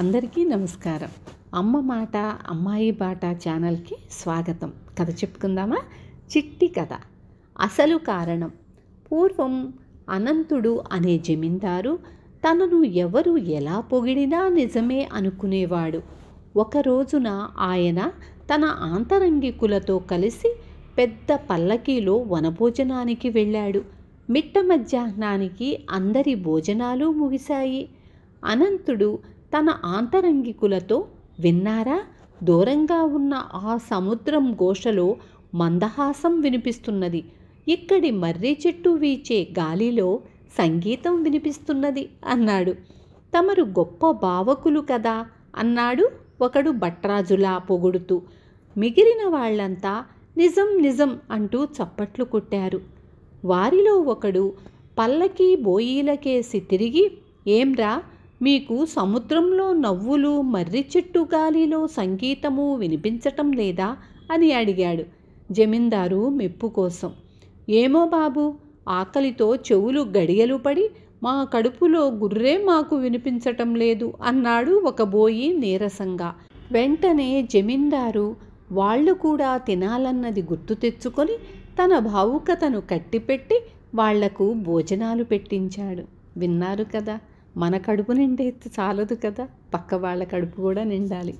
అందరికీ నమస్కారం అమ్మ మాట అమ్మాయి బాట ఛానల్కి స్వాగతం కథ చెప్పుకుందామా చిట్టి కథ అసలు కారణం పూర్వం అనంతుడు అనే జమీందారు తనను ఎవరు ఎలా పొగిడినా నిజమే అనుకునేవాడు ఒక రోజున ఆయన తన ఆంతరంగికులతో కలిసి పెద్ద పల్లకీలో వనభోజనానికి వెళ్ళాడు మిట్ట మధ్యాహ్నానికి అందరి భోజనాలు ముగిశాయి అనంతుడు తన ఆంతరంగికులతో విన్నారా దూరంగా ఉన్న ఆ సముద్రం ఘోషలో మందహాసం వినిపిస్తున్నది ఇక్కడి మర్రి చెట్టు వీచే గాలిలో సంగీతం వినిపిస్తున్నది అన్నాడు తమరు గొప్ప భావకులు కదా అన్నాడు ఒకడు భట్రాజులా పొగుడుతూ మిగిలిన వాళ్ళంతా నిజం నిజం అంటూ చప్పట్లు కొట్టారు వారిలో ఒకడు పల్లకీ బోయీలకేసి తిరిగి ఏంరా మీకు సముద్రంలో నవ్వులు మర్రి చెట్టు గాలిలో సంగీతము వినిపించటం లేదా అని అడిగాడు జమీందారు మెప్పు కోసం ఏమో బాబు ఆకలితో చెవులు గడియలు పడి మా కడుపులో గుర్రే మాకు వినిపించటం లేదు అన్నాడు ఒక బోయి నీరసంగా వెంటనే జమీందారు వాళ్ళు కూడా తినాలన్నది గుర్తు తెచ్చుకొని తన భావుకతను కట్టిపెట్టి వాళ్లకు భోజనాలు పెట్టించాడు విన్నారు కదా మన కడుపు నిండైతే చాలదు కదా పక్క వాళ్ళ కడుపు కూడా నిండాలి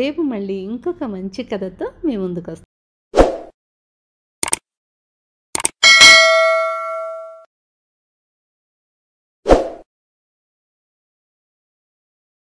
రేపు మళ్ళీ ఇంకొక మంచి కథతో మీ ముందుకు